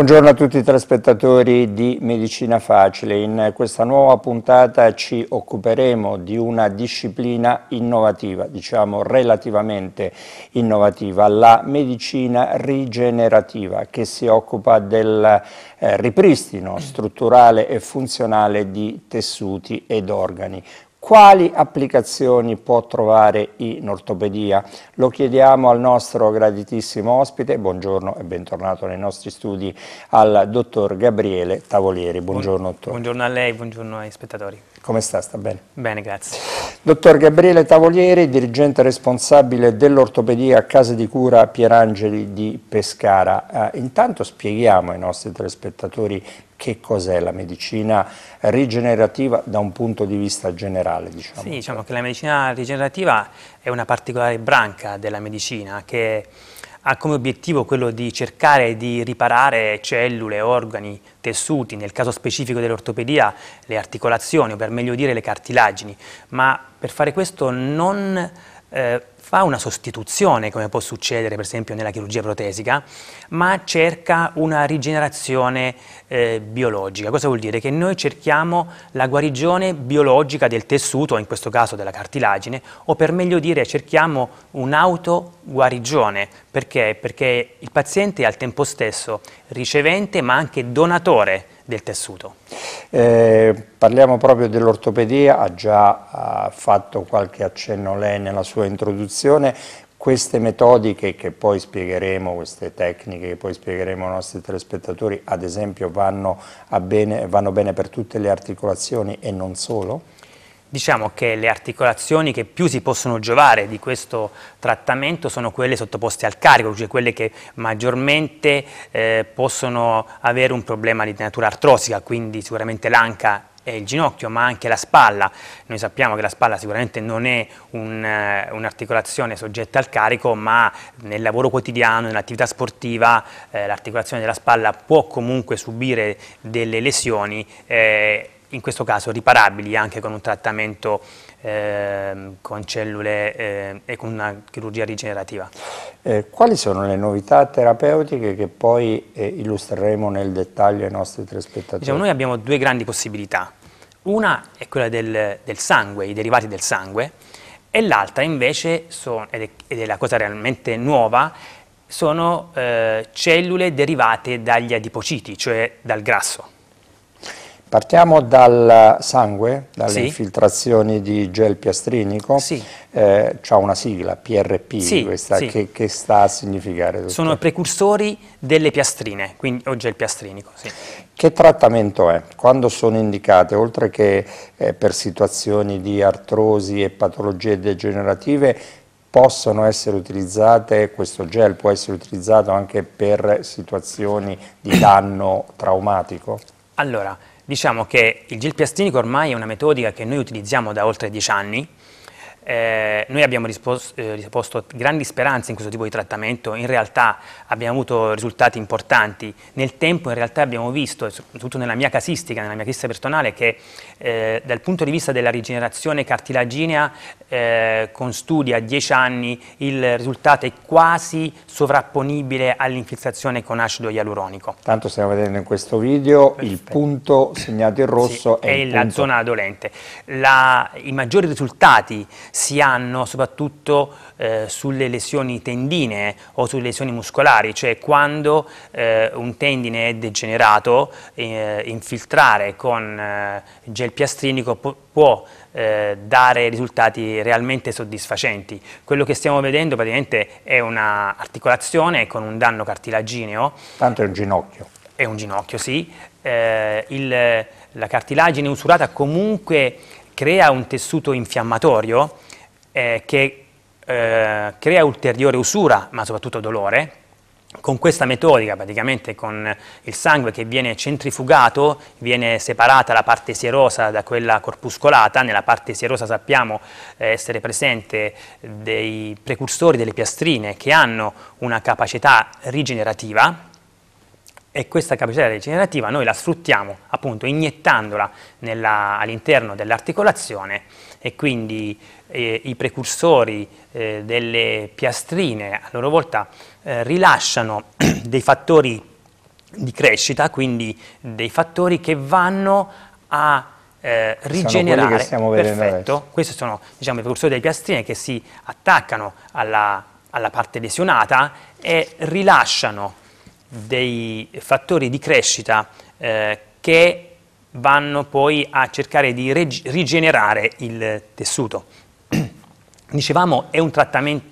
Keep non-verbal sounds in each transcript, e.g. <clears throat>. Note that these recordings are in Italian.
Buongiorno a tutti i telespettatori di Medicina Facile. In questa nuova puntata ci occuperemo di una disciplina innovativa, diciamo relativamente innovativa, la medicina rigenerativa che si occupa del eh, ripristino strutturale e funzionale di tessuti ed organi. Quali applicazioni può trovare in ortopedia? Lo chiediamo al nostro graditissimo ospite, buongiorno e bentornato nei nostri studi al dottor Gabriele Tavolieri. Buongiorno, dottor. Buongiorno a lei, buongiorno ai spettatori. Come sta? Sta bene? Bene, grazie. Dottor Gabriele Tavolieri, dirigente responsabile dell'ortopedia a casa di cura Pierangeli di Pescara. Eh, intanto spieghiamo ai nostri telespettatori che cos'è la medicina rigenerativa da un punto di vista generale? Diciamo. Sì, diciamo che la medicina rigenerativa è una particolare branca della medicina che ha come obiettivo quello di cercare di riparare cellule, organi, tessuti, nel caso specifico dell'ortopedia le articolazioni o per meglio dire le cartilagini, ma per fare questo non eh, fa una sostituzione, come può succedere per esempio nella chirurgia protesica, ma cerca una rigenerazione eh, biologica. Cosa vuol dire? Che noi cerchiamo la guarigione biologica del tessuto, in questo caso della cartilagine, o per meglio dire cerchiamo un'autoguarigione. Perché? Perché il paziente è al tempo stesso ricevente ma anche donatore del tessuto? Eh, parliamo proprio dell'ortopedia, ha già ha fatto qualche accenno lei nella sua introduzione, queste metodiche che poi spiegheremo, queste tecniche che poi spiegheremo ai nostri telespettatori, ad esempio vanno bene, vanno bene per tutte le articolazioni e non solo? Diciamo che le articolazioni che più si possono giovare di questo trattamento sono quelle sottoposte al carico, cioè quelle che maggiormente eh, possono avere un problema di natura artrosica, quindi sicuramente l'anca e il ginocchio, ma anche la spalla. Noi sappiamo che la spalla sicuramente non è eh, un'articolazione un soggetta al carico, ma nel lavoro quotidiano, nell'attività sportiva, eh, l'articolazione della spalla può comunque subire delle lesioni eh, in questo caso riparabili anche con un trattamento eh, con cellule eh, e con una chirurgia rigenerativa. Eh, quali sono le novità terapeutiche che poi eh, illustreremo nel dettaglio ai nostri tre spettatori? Diciamo, noi abbiamo due grandi possibilità, una è quella del, del sangue, i derivati del sangue, e l'altra invece, sono, ed, è, ed, è, la cosa realmente nuova, sono eh, cellule derivate dagli adipociti, cioè dal grasso. Partiamo dal sangue, dalle sì. infiltrazioni di gel piastrinico, sì. eh, c'ha una sigla, PRP, sì, questa, che, che, sta a significare? Dottor? Sono precursori delle piastrine, quindi, o gel piastrinico. Che trattamento è? Quando sono indicate, oltre che eh, per situazioni di artrosi e patologie degenerative, possono essere utilizzate, questo gel può essere utilizzato anche per situazioni di danno traumatico? Allora, Diciamo che il gel piastinico ormai è una metodica che noi utilizziamo da oltre dieci anni, eh, noi abbiamo risposto, eh, risposto, grandi speranze in questo tipo di trattamento, in realtà abbiamo avuto risultati importanti, nel tempo in realtà abbiamo visto, soprattutto nella mia casistica, nella mia casistica personale, che eh, dal punto di vista della rigenerazione cartilaginea eh, con studi a 10 anni il risultato è quasi sovrapponibile all'infiltrazione con acido ialuronico. Tanto stiamo vedendo in questo video, Perfetto. il punto segnato in rosso sì, è, è la punto. zona dolente. La, I maggiori risultati si hanno soprattutto eh, sulle lesioni tendine eh, o sulle lesioni muscolari, cioè quando eh, un tendine è degenerato, eh, infiltrare con eh, gel piastrinico può, può eh, dare risultati realmente soddisfacenti. Quello che stiamo vedendo praticamente è un'articolazione con un danno cartilagineo. Tanto è un ginocchio. È un ginocchio, sì. Il, la cartilagine usurata comunque crea un tessuto infiammatorio eh, che eh, crea ulteriore usura, ma soprattutto dolore, con questa metodica, praticamente con il sangue che viene centrifugato, viene separata la parte sierosa da quella corpuscolata, nella parte sierosa sappiamo eh, essere presente dei precursori delle piastrine che hanno una capacità rigenerativa e questa capacità rigenerativa noi la sfruttiamo appunto iniettandola all'interno dell'articolazione e quindi eh, i precursori eh, delle piastrine a loro volta eh, rilasciano <clears throat> dei fattori di crescita, quindi dei fattori che vanno a eh, rigenerare, perfetto, questi sono diciamo, i precursori delle piastrine che si attaccano alla, alla parte lesionata e rilasciano dei fattori di crescita eh, che vanno poi a cercare di rigenerare il tessuto. <clears throat> Dicevamo è un trattamento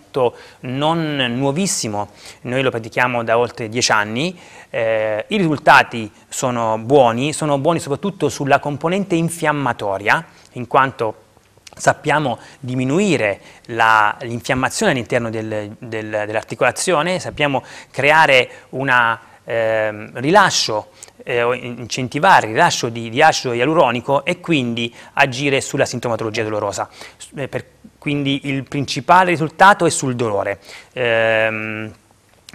non nuovissimo, noi lo pratichiamo da oltre dieci anni, eh, i risultati sono buoni, sono buoni soprattutto sulla componente infiammatoria, in quanto sappiamo diminuire l'infiammazione all'interno del, del, dell'articolazione, sappiamo creare un eh, rilascio eh, incentivare il rilascio di, di acido ialuronico e quindi agire sulla sintomatologia dolorosa. Eh, per, quindi il principale risultato è sul dolore. Ehm,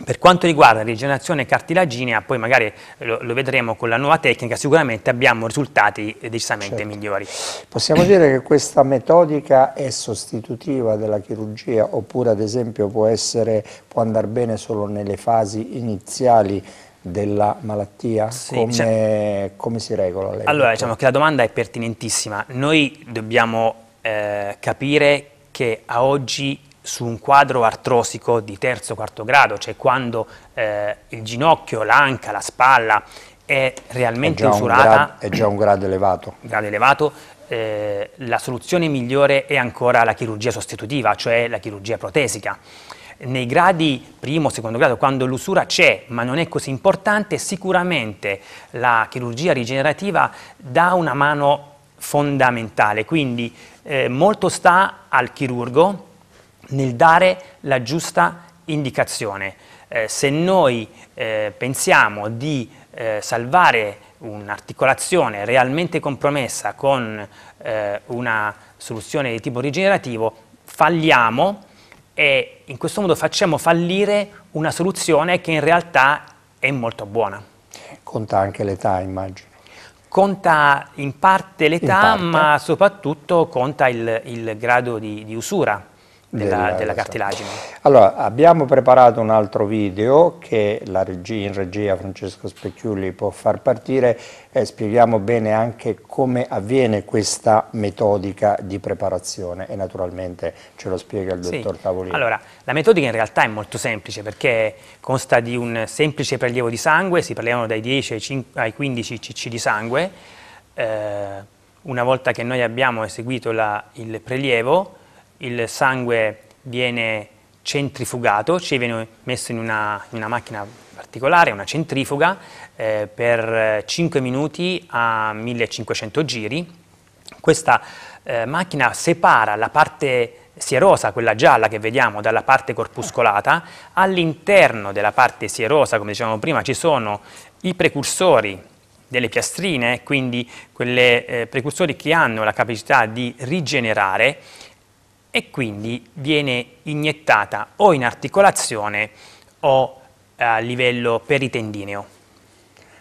per quanto riguarda la rigenerazione cartilaginea, ah, poi magari eh, lo, lo, vedremo con la nuova tecnica, sicuramente abbiamo risultati eh, decisamente certo. migliori. Possiamo dire che questa metodica è sostitutiva della chirurgia oppure ad esempio può, essere, può andare bene solo nelle fasi iniziali della malattia? Sì, come, cioè, come, si regola? Lei? Allora, diciamo che la domanda è pertinentissima. Noi dobbiamo eh, capire che a oggi su un quadro artrosico di terzo o quarto grado, cioè quando eh, il ginocchio, l'anca, la spalla è realmente è usurata, grado, è già un grado elevato. <clears throat> Grado elevato eh, la soluzione migliore è ancora la chirurgia sostitutiva, cioè la chirurgia protesica nei gradi primo, secondo grado, quando l'usura c'è ma non è così importante, sicuramente la chirurgia rigenerativa dà una mano fondamentale, quindi eh, molto sta al chirurgo nel dare la giusta indicazione. Eh, se noi eh, pensiamo di eh, salvare un'articolazione realmente compromessa con eh, una soluzione di tipo rigenerativo, falliamo e in questo modo facciamo fallire una soluzione che in realtà è molto buona. Conta anche l'età, immagino. Conta in parte l'età, ma soprattutto conta il, il grado di, di usura della, della cartilagine. Allora, abbiamo preparato un altro video che regia, in regia Francesco Specchiulli può far partire e spieghiamo bene anche come avviene questa metodica di preparazione e naturalmente ce lo spiega il sì. dottor Tavolini. Allora, la metodica in realtà è molto semplice perché consta di un semplice prelievo di sangue, si prelevano dai 10 ai 15 cc di sangue, eh, una volta che noi abbiamo eseguito la, il prelievo il sangue viene centrifugato, ci viene messo in una, in una macchina particolare, una centrifuga, eh, per 5 minuti a 1500 giri. Questa eh, macchina separa la parte sierosa, quella gialla che vediamo, dalla parte corpuscolata. All'interno della parte sierosa, come dicevamo prima, ci sono i precursori delle piastrine, quindi quelle eh, precursori che hanno la capacità di rigenerare e quindi viene iniettata o in articolazione o a livello peritendineo.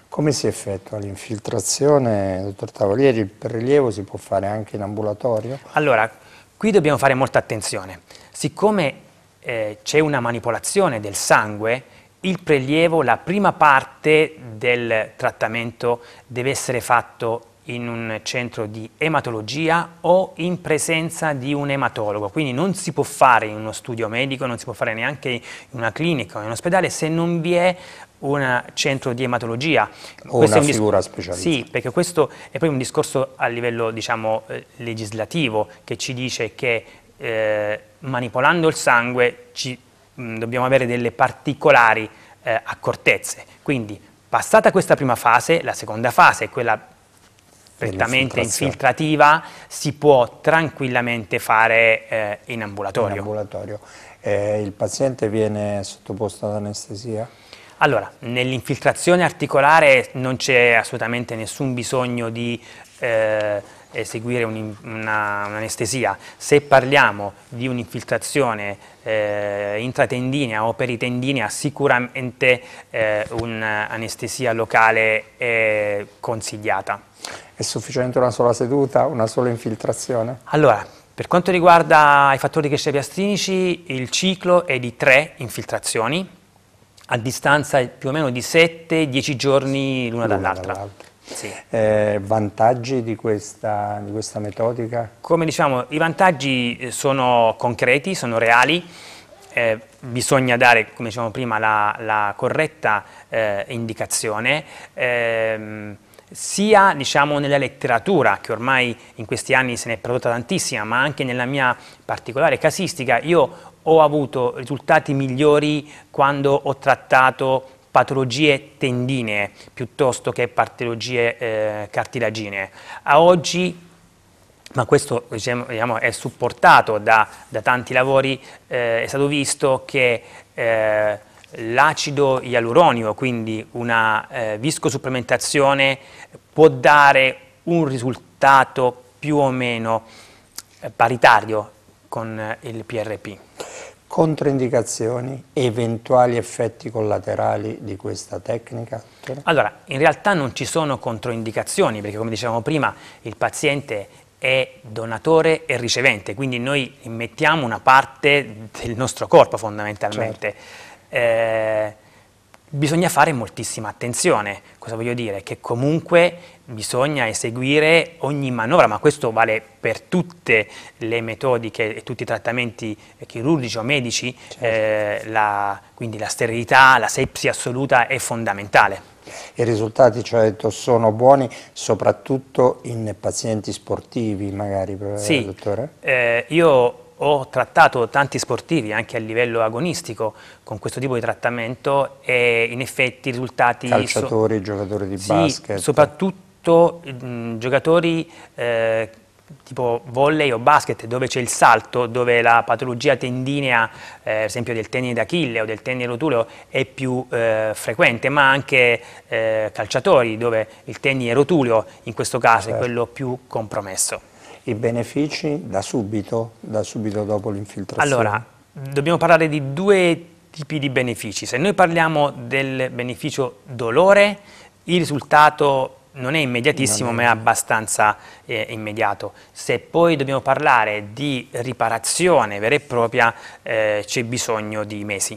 Come si effettua l'infiltrazione, dottor Tavolieri? Il prelievo si può fare anche in ambulatorio? Allora, qui dobbiamo fare molta attenzione. Siccome eh, c'è una manipolazione del sangue, il prelievo, la prima parte del trattamento deve essere fatto in un centro di ematologia o in presenza di un ematologo, quindi non si può fare in uno studio medico, non si può fare neanche in una clinica o in un ospedale se non vi è un centro di ematologia. O questo una figura specializzata. Sì, perché questo è poi un discorso a livello, diciamo, eh, legislativo che ci dice che eh, manipolando il sangue ci, mh, mm, dobbiamo avere delle particolari eh, accortezze. Quindi, passata questa prima fase, la seconda fase quella strettamente infiltrativa si può tranquillamente fare eh, in ambulatorio. In ambulatorio. Eh, il paziente viene sottoposto ad anestesia? Allora, nell'infiltrazione articolare non c'è assolutamente nessun bisogno di... Eh, eseguire un, un'anestesia. Se parliamo di un'infiltrazione eh, intratendinea o peritendinea, sicuramente eh, un'anestesia locale è consigliata. È sufficiente una sola seduta, una sola infiltrazione? Allora, per quanto riguarda i fattori di il ciclo è di tre infiltrazioni, a distanza più o meno di 7-10 giorni l'una dall'altra. dall'altra. Sì. Eh, vantaggi di questa, di questa metodica? Come diciamo, i vantaggi eh, sono concreti, sono reali. Eh, bisogna dare, come dicevamo prima, la, la corretta eh, indicazione, ehm, sia diciamo, nella letteratura, che ormai in questi anni se ne è prodotta tantissima, ma anche nella mia particolare casistica, io ho avuto risultati migliori quando ho trattato patologie tendinee piuttosto che patologie eh, cartilaginee. A oggi ma questo diciamo, diciamo, è supportato da, da tanti lavori, eh, è stato visto che eh, l'acido ialuronico, quindi una eh, viscosupplementazione, può dare un risultato più o meno eh, paritario con il PRP. Controindicazioni, eventuali effetti collaterali di questa tecnica? Allora, in realtà non ci sono controindicazioni perché come dicevamo prima il paziente è donatore e ricevente, quindi noi mettiamo una parte del nostro corpo fondamentalmente. Certo. Eh, bisogna fare moltissima attenzione. Cosa voglio dire? Che comunque bisogna eseguire ogni manovra, ma questo vale per tutte le metodiche e tutti i trattamenti chirurgici o medici, certo. eh, la, quindi la sterilità, la sepsi assoluta è fondamentale. I risultati cioè, sono buoni soprattutto in pazienti sportivi magari, eh, sì, eh, io ho trattato tanti sportivi anche a livello agonistico con questo tipo di trattamento e in effetti i risultati... Calciatori, so giocatori di sì, basket. soprattutto mh, mm, giocatori eh, tipo volley o basket dove c'è il salto, dove la patologia tendinea, eh, ad esempio del tendine d'Achille o del tendine rotuleo è più eh, frequente, ma anche eh, calciatori dove il tendine rotuleo in questo caso certo. è quello più compromesso i benefici da subito, da subito dopo l'infiltrazione? Allora, dobbiamo parlare di due tipi di benefici. Se noi parliamo del beneficio dolore, il risultato non è immediatissimo non è... ma è abbastanza eh, immediato. Se poi dobbiamo parlare di riparazione vera e propria eh, c'è bisogno di mesi.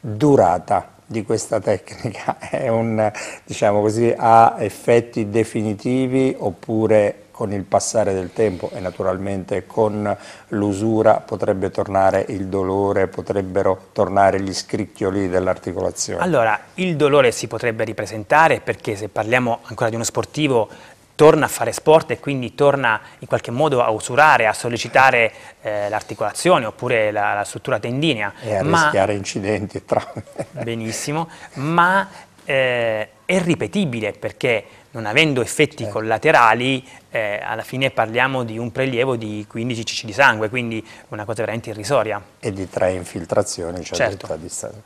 Durata di questa tecnica <laughs> un, diciamo così, ha effetti definitivi oppure con il passare del tempo e naturalmente con l'usura potrebbe tornare il dolore, potrebbero tornare gli scricchioli dell'articolazione? Allora, il dolore si potrebbe ripresentare perché se parliamo ancora di uno sportivo torna a fare sport e quindi torna in qualche modo a usurare, a sollecitare eh, l'articolazione oppure la, la, struttura tendinea. E a ma, rischiare incidenti e traumi. Benissimo, ma eh, è ripetibile perché non avendo effetti certo. collaterali eh, alla fine parliamo di un prelievo di 15 cc di sangue, quindi una cosa veramente irrisoria. E di tre infiltrazioni, cioè certo. di sangue.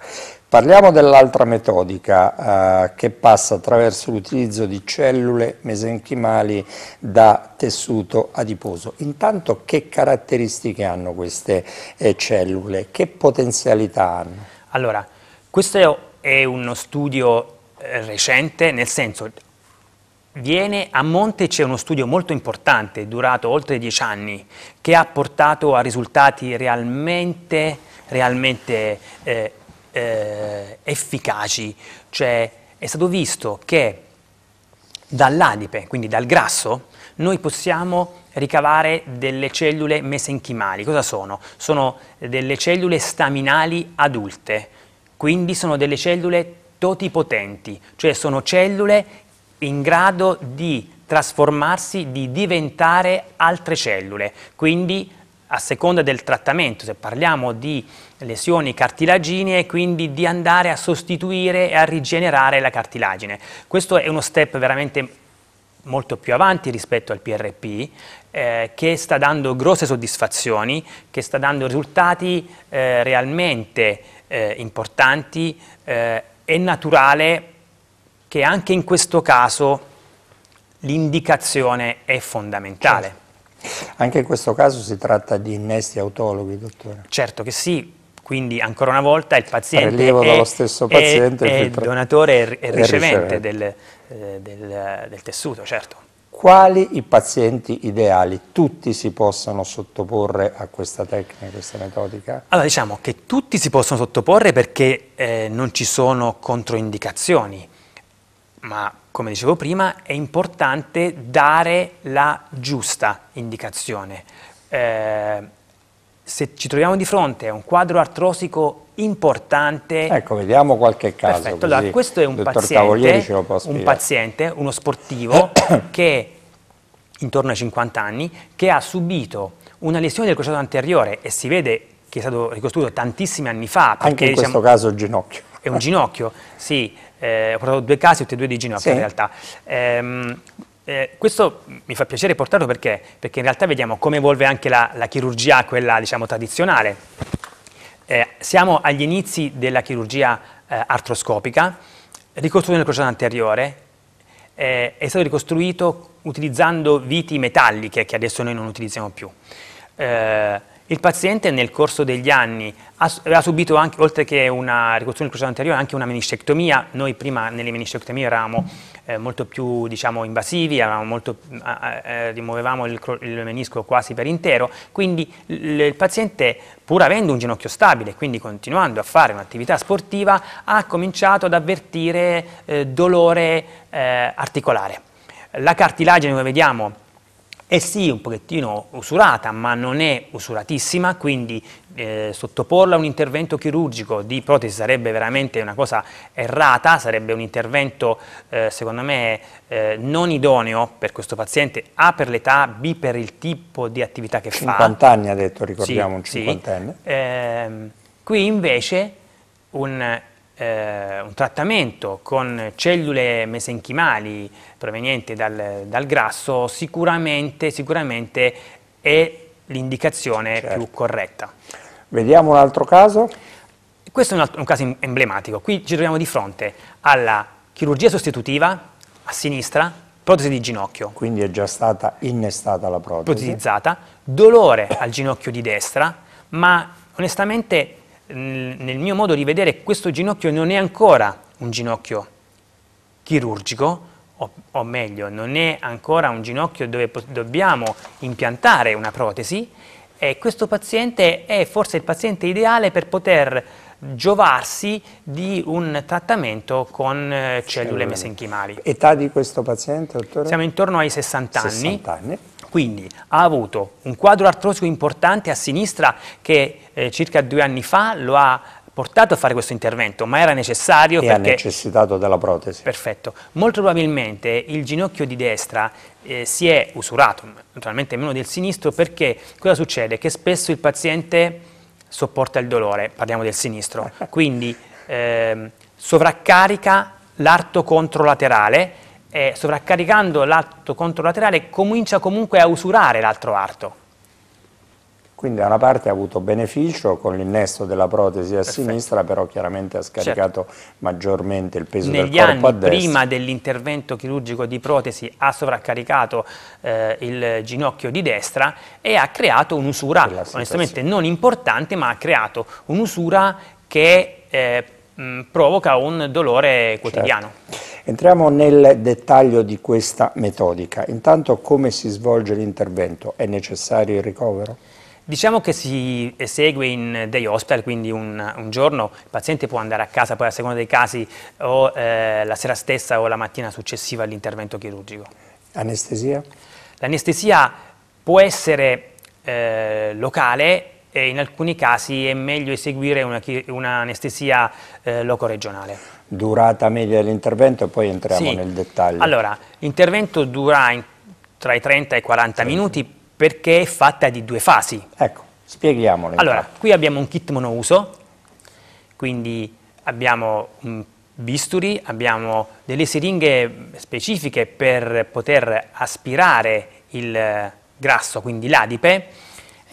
Parliamo dell'altra metodica eh, che passa attraverso l'utilizzo di cellule mesenchimali da tessuto adiposo. Intanto che caratteristiche hanno queste eh, cellule? Che potenzialità hanno? Allora, questo è uno studio recente, nel senso Viene a monte c'è uno studio molto importante, durato oltre dieci anni, che ha portato a risultati realmente, realmente eh, eh, efficaci. Cioè è stato visto che dall'adipe, quindi dal grasso, noi possiamo ricavare delle cellule mesenchimali. Cosa sono? Sono delle cellule staminali adulte, quindi sono delle cellule totipotenti, cioè sono cellule in grado di trasformarsi, di diventare altre cellule, quindi a seconda del trattamento, se parliamo di lesioni cartilaginee, quindi di andare a sostituire e a rigenerare la cartilagine. Questo è uno step veramente molto più avanti rispetto al PRP, eh, che sta dando grosse soddisfazioni, che sta dando risultati eh, realmente eh, importanti eh, è naturale che anche in questo caso l'indicazione è fondamentale. Certo. Anche in questo caso si tratta di innesti autologhi, dottore? Certo che sì, quindi ancora una volta il paziente Prelevo è, dallo stesso paziente è, è donatore e ricevente, ricevente. Del, eh, del, del tessuto, certo quali i pazienti ideali? Tutti si possono sottoporre a questa tecnica, a questa metodica? Allora diciamo che tutti si possono sottoporre perché eh, non ci sono controindicazioni, ma come dicevo prima è importante dare la giusta indicazione. Eh, se ci troviamo di fronte a un quadro artrosico importante. Ecco, vediamo qualche caso. Perfetto, allora, questo è un paziente, un paziente, uno sportivo <coughs> che intorno ai 50 anni, che ha subito una lesione del crociato anteriore e si vede che è stato ricostruito tantissimi anni fa. Perché, Anche in questo caso il ginocchio. È un ginocchio, sì, eh, ho portato due casi, tutti e due di ginocchio sì. in realtà. Ehm, eh, questo mi fa piacere portarlo perché? Perché in realtà vediamo come evolve anche la, la chirurgia, quella diciamo tradizionale eh, siamo agli inizi della chirurgia eh, artroscopica, ricostruendo il crociato anteriore, eh, è stato ricostruito utilizzando viti metalliche che adesso noi non utilizziamo più. Eh, il paziente nel corso degli anni ha, ha subito anche, oltre che una ricostruzione del crociato anteriore, anche una meniscectomia. Noi prima nelle meniscectomie eravamo eh, molto più diciamo, invasivi, molto, eh, rimuovevamo il, il, menisco quasi per intero, quindi il paziente pur avendo un ginocchio stabile, quindi continuando a fare un'attività sportiva, ha cominciato ad avvertire eh, dolore eh, articolare. La cartilagine, come vediamo, è eh sì un pochettino usurata, ma non è usuratissima, quindi eh, sottoporla a un intervento chirurgico di protesi sarebbe veramente una cosa errata, sarebbe un intervento eh, secondo me eh, non idoneo per questo paziente, A per l'età, B per il tipo di attività che 50 fa. 50 anni ha detto, ricordiamo, sì, un 50 Sì. Ehm, qui invece un eh, un trattamento con cellule mesenchimali provenienti dal, dal grasso sicuramente, sicuramente è l'indicazione certo. più corretta. Vediamo un altro caso. Questo è un, altro, un caso emblematico. Qui ci troviamo di fronte alla chirurgia sostitutiva a sinistra, protesi di ginocchio. Quindi è già stata innestata la protesi. Protesizzata, dolore al ginocchio di destra, ma onestamente nel mio modo di vedere questo ginocchio non è ancora un ginocchio chirurgico, o, o meglio, non è ancora un ginocchio dove dobbiamo impiantare una protesi, e questo paziente è forse il paziente ideale per poter giovarsi di un trattamento con eh, cellule mesenchimali. Età di questo paziente, dottore? Siamo intorno ai 60 anni. 60 anni. Quindi ha avuto un quadro artrosico importante a sinistra che eh, circa due anni fa lo ha portato a fare questo intervento, ma era necessario e perché... ha necessitato della protesi. Perfetto. Molto probabilmente il ginocchio di destra eh, si è usurato, naturalmente meno del sinistro, perché cosa succede? Che spesso il paziente sopporta il dolore, parliamo del sinistro, <laughs> quindi eh, sovraccarica l'arto controlaterale eh, sovraccaricando l'alto controlaterale, comincia comunque a usurare l'altro arto. Quindi da una parte ha avuto beneficio con l'innesto della protesi a Perfetto. sinistra, però chiaramente ha certo. scaricato certo. maggiormente il peso Negli del corpo a destra. Negli anni prima dell'intervento chirurgico di protesi ha sovraccaricato eh, il ginocchio di destra e ha creato un'usura, onestamente non importante, ma ha creato un'usura che eh, mh, mm, provoca un dolore certo. quotidiano. Certo. Entriamo nel dettaglio di questa metodica. Intanto come si svolge l'intervento? È necessario il ricovero? Diciamo che si esegue in day hospital, quindi un, un, giorno il paziente può andare a casa, poi a seconda dei casi, o eh, la sera stessa o la mattina successiva all'intervento chirurgico. Anestesia? L'anestesia può essere eh, locale e in alcuni casi è meglio eseguire un'anestesia una eh, locoregionale. Durata media dell'intervento e poi entriamo sì. nel dettaglio. Allora, l'intervento dura in, tra i 30 e i 40 sì. minuti perché è fatta di due fasi. Ecco, spieghiamole. Allora, infatti. qui abbiamo un kit monouso, quindi abbiamo un bisturi, abbiamo delle siringhe specifiche per poter aspirare il grasso, quindi l'adipe,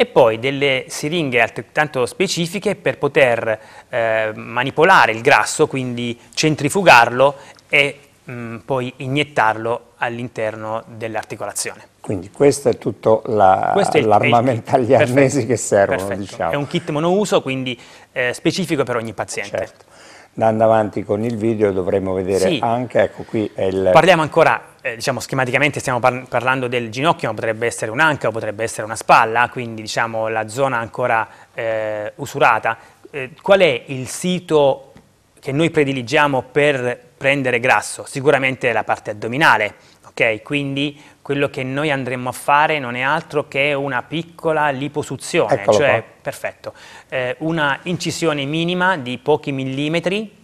e poi delle siringhe altrettanto specifiche per poter eh, manipolare il grasso, quindi centrifugarlo e mh, mm, poi iniettarlo all'interno dell'articolazione. Quindi questo è tutto l'armamentagli la, arnesi che servono. Perfetto. Diciamo. È un kit monouso, quindi eh, specifico per ogni paziente. Certo andando avanti con il video dovremo vedere sì. anche, ecco qui è il... Parliamo ancora eh, diciamo schematicamente stiamo par parlando del ginocchio, ma potrebbe essere un'anca o potrebbe essere una spalla, quindi diciamo la zona ancora eh, usurata. Eh, qual è il sito che noi prediligiamo per prendere grasso? Sicuramente la parte addominale, ok? Quindi quello che noi andremo a fare non è altro che una piccola liposuzione, Eccolo cioè, qua. perfetto, eh, una incisione minima di pochi millimetri,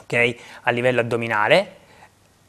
ok? A livello addominale,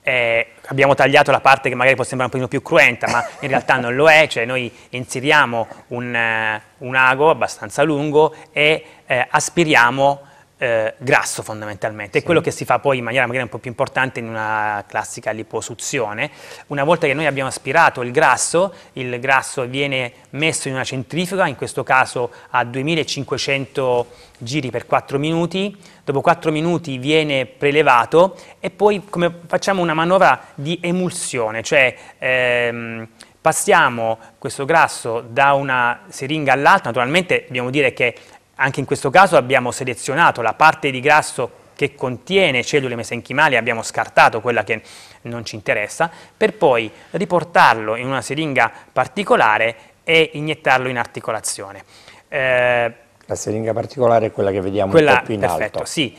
eh, abbiamo tagliato la parte che magari può sembrare un po' più cruenta, ma in realtà non lo è, cioè noi inseriamo un, eh, un ago abbastanza lungo e eh, aspiriamo eh, grasso fondamentalmente, è sì. quello che si fa poi in maniera magari un po' più importante in una classica liposuzione. Una volta che noi abbiamo aspirato il grasso, il grasso viene messo in una centrifuga, in questo caso a 2500 giri per 4 minuti, dopo 4 minuti viene prelevato e poi facciamo una manovra di emulsione, cioè ehm, passiamo questo grasso da una siringa all'altra, naturalmente dobbiamo dire che anche in questo caso abbiamo selezionato la parte di grasso che contiene cellule mesenchimali, abbiamo scartato quella che non ci interessa, per poi riportarlo in una siringa particolare e iniettarlo in articolazione. Eh, la siringa particolare è quella che vediamo quella, un po' più in perfetto, alto. Sì.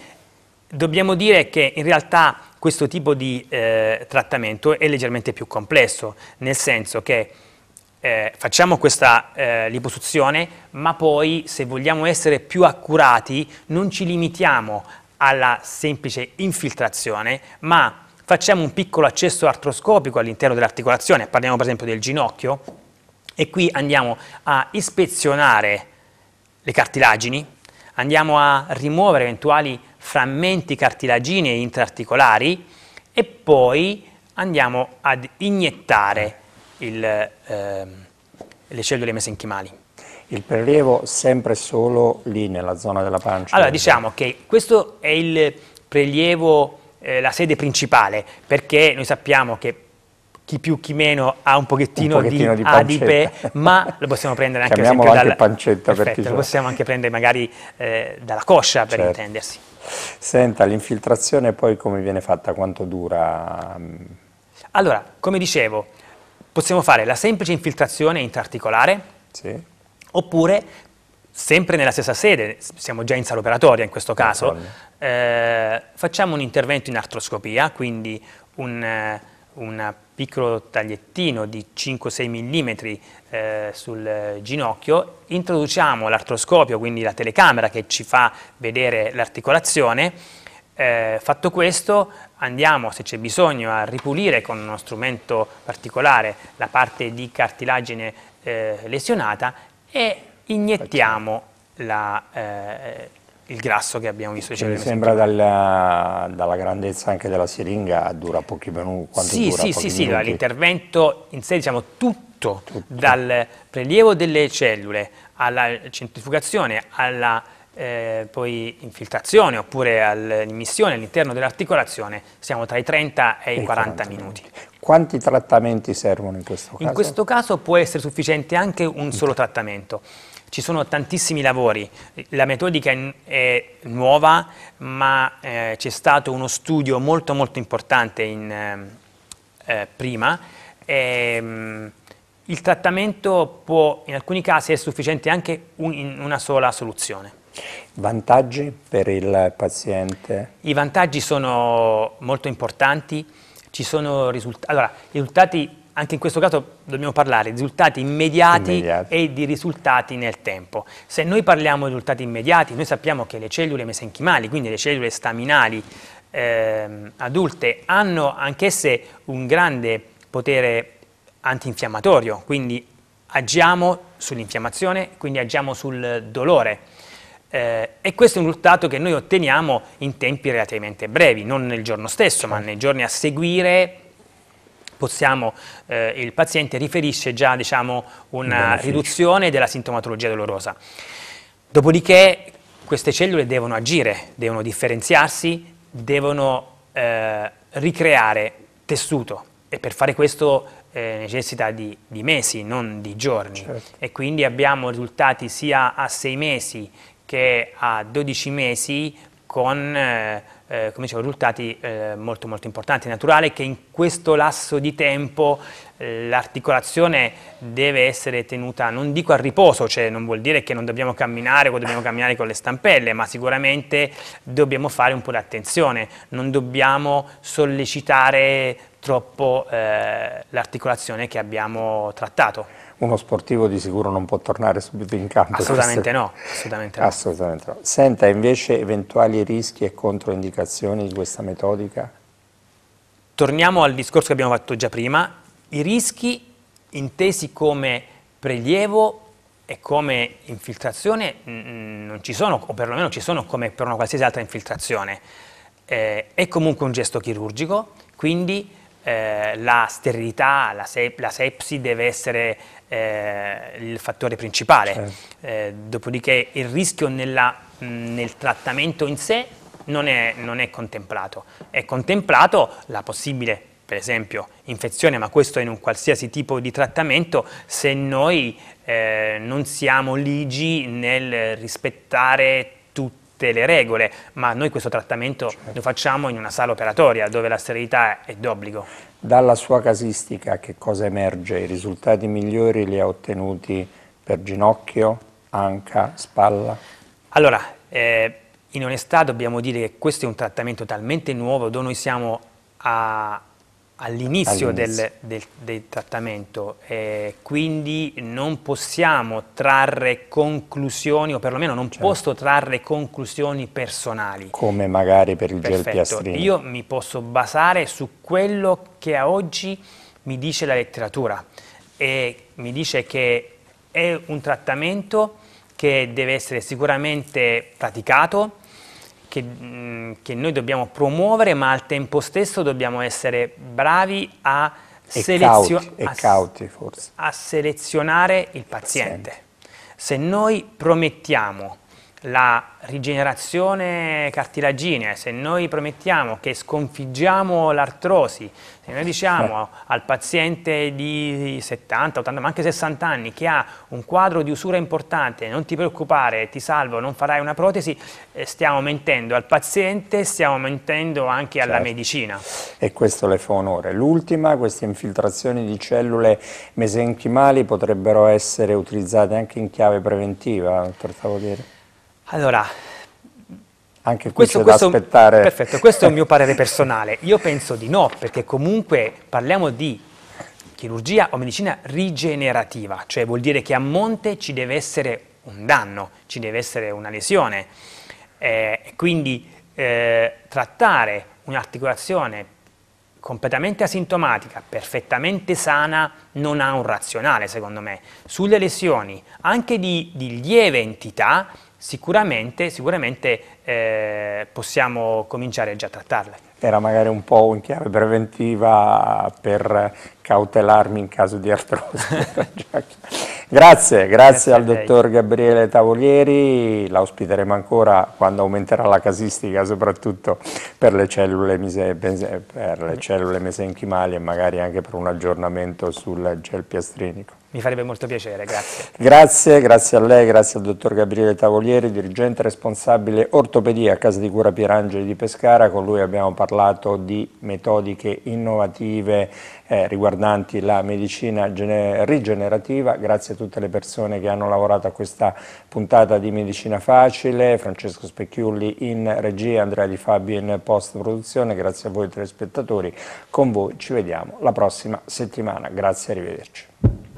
Dobbiamo dire che in realtà questo tipo di eh, trattamento è leggermente più complesso, nel senso che eh, facciamo questa eh, liposuzione, ma poi se vogliamo essere più accurati non ci limitiamo alla semplice infiltrazione, ma facciamo un piccolo accesso artroscopico all'interno dell'articolazione, parliamo per esempio del ginocchio, e qui andiamo a ispezionare le cartilagini, andiamo a rimuovere eventuali frammenti e intraarticolari e poi andiamo ad iniettare il, eh, le cellule mesenchimali. Il prelievo sempre solo lì nella zona della pancia? Allora diciamo che questo è il prelievo, eh, la sede principale, perché noi sappiamo che chi più chi meno ha un pochettino, un pochettino di, di adipe, ma lo possiamo prendere anche, anche dalla pancetta perfetto, per lo possiamo anche prendere magari eh, dalla coscia per certo. intendersi. Senta, l'infiltrazione poi come viene fatta? Quanto dura? Allora, come dicevo, possiamo fare la semplice infiltrazione intraarticolare, sì. oppure sempre nella stessa sede, siamo già in sala operatoria in questo caso, eh, facciamo un intervento in artroscopia, quindi un, eh, un piccolo tagliettino di 5-6 mm eh, sul ginocchio, introduciamo l'artroscopio, quindi la telecamera che ci fa vedere l'articolazione, eh, fatto questo andiamo, se c'è bisogno, a ripulire con uno strumento particolare la parte di cartilagine eh, lesionata e iniettiamo la, eh, il grasso che abbiamo visto. Cioè, mi sembra dalla, dalla, grandezza anche della siringa dura pochi minuti. Sì, dura, sì, sì, sì, l'intervento in sé, diciamo, tutto, tutto, dal prelievo delle cellule alla centrifugazione, alla eh, poi infiltrazione oppure all'immissione all'interno dell'articolazione siamo tra i 30 e, e i 40, 40 minuti. Quanti trattamenti servono in questo caso? In questo caso può essere sufficiente anche un mm. solo trattamento. Ci sono tantissimi lavori, la metodica è nuova ma eh, c'è stato uno studio molto molto importante in, eh, eh prima e, ehm, il trattamento può in alcuni casi essere sufficiente anche un, in una sola soluzione. Vantaggi per il paziente? I vantaggi sono molto importanti, ci sono risultati, allora, risultati anche in questo caso dobbiamo parlare di risultati immediati, immediati, e di risultati nel tempo. Se noi parliamo di risultati immediati, noi sappiamo che le cellule mesenchimali, quindi le cellule staminali eh, adulte, hanno anch'esse un grande potere antinfiammatorio, quindi agiamo sull'infiammazione, quindi agiamo sul dolore. Eh, e questo è un risultato che noi otteniamo in tempi relativamente brevi, non nel giorno stesso, ma nei giorni a seguire possiamo, eh, il paziente riferisce già diciamo, una riduzione della sintomatologia dolorosa. Dopodiché queste cellule devono agire, devono differenziarsi, devono eh, ricreare tessuto e per fare questo eh, necessita di, di, mesi, non di giorni certo. e quindi abbiamo risultati sia a sei mesi che ha 12 mesi con eh, eh dicevo, risultati eh, molto, molto importanti. È naturale che in questo lasso di tempo eh, l'articolazione deve essere tenuta, non dico a riposo, cioè non vuol dire che non dobbiamo camminare o dobbiamo camminare con le stampelle, ma sicuramente dobbiamo fare un po' di attenzione, non dobbiamo sollecitare troppo eh, l'articolazione che abbiamo trattato uno sportivo di sicuro non può tornare subito in campo. Assolutamente, no, assolutamente assolutamente no. Senta, invece eventuali rischi e controindicazioni di questa metodica? Torniamo al discorso che abbiamo fatto già prima. I rischi intesi come prelievo e come infiltrazione non ci sono, o perlomeno ci sono come per una qualsiasi altra infiltrazione. Eh, è comunque un gesto chirurgico, quindi eh, la sterilità, la, se la, sepsi deve essere eh, il fattore principale. Certo. Eh, dopodiché il rischio nella, mh, nel trattamento in sé non è, non è contemplato. È contemplato la possibile per esempio infezione, ma questo in un qualsiasi tipo di trattamento, se noi eh, non siamo ligi nel rispettare tutte le regole, ma noi questo trattamento certo. lo facciamo in una sala operatoria dove la sterilità è d'obbligo. Dalla sua casistica che cosa emerge? I risultati migliori li ha ottenuti per ginocchio, anca, spalla? Allora, eh, in onestà dobbiamo dire che questo è un trattamento talmente nuovo dove noi siamo a, all'inizio all del, del, del, trattamento, eh, quindi non possiamo trarre conclusioni, o perlomeno non certo. posso trarre conclusioni personali. Come magari per il Perfetto. gel piastrino. Io mi posso basare su quello che a oggi mi dice la letteratura e mi dice che è un trattamento che deve essere sicuramente praticato, che, mm, che, noi dobbiamo promuovere, ma al tempo stesso dobbiamo essere bravi a, selezio cauti, a, cauti, a selezionare il paziente. il paziente. Se noi promettiamo la rigenerazione cartilaginea, se noi promettiamo che sconfiggiamo l'artrosi, se noi diciamo eh. al paziente di 70, 80, ma anche 60 anni che ha un quadro di usura importante, non ti preoccupare, ti salvo, non farai una protesi, eh, stiamo mentendo al paziente, stiamo mentendo anche certo. alla medicina. E questo le fa onore. L'ultima, queste infiltrazioni di cellule mesenchimali potrebbero essere utilizzate anche in chiave preventiva, per favorire? Allora, anche questo, questo, aspettare... perfetto, questo è il mio parere personale. Io penso di no, perché comunque parliamo di chirurgia o medicina rigenerativa, cioè vuol dire che a monte ci deve essere un danno, ci deve essere una lesione. Eh, quindi eh, trattare un'articolazione completamente asintomatica, perfettamente sana, non ha un razionale secondo me. Sulle lesioni, anche di, di lieve entità, sicuramente, sicuramente eh, possiamo cominciare già a trattarle. Era magari un po' in chiave preventiva per cautelarmi in caso di artrosi. <laughs> <laughs> grazie, grazie, grazie, al dottor Gabriele Tavolieri, la ospiteremo ancora quando aumenterà la casistica, soprattutto per le cellule, mise, per le cellule mesenchimali e magari anche per un aggiornamento sul gel piastrinico. Mi farebbe molto piacere, grazie. Grazie, grazie a lei, grazie al dottor Gabriele Tavolieri, dirigente responsabile ortopedia a Casa di Cura Pierangeli di Pescara. Con lui abbiamo parlato di metodiche innovative eh, riguardanti la medicina rigenerativa. Grazie a tutte le persone che hanno lavorato a questa puntata di Medicina Facile, Francesco Specchiulli in regia, Andrea Di Fabio in post-produzione. Grazie a voi telespettatori. Con voi ci vediamo la prossima settimana. Grazie, arrivederci.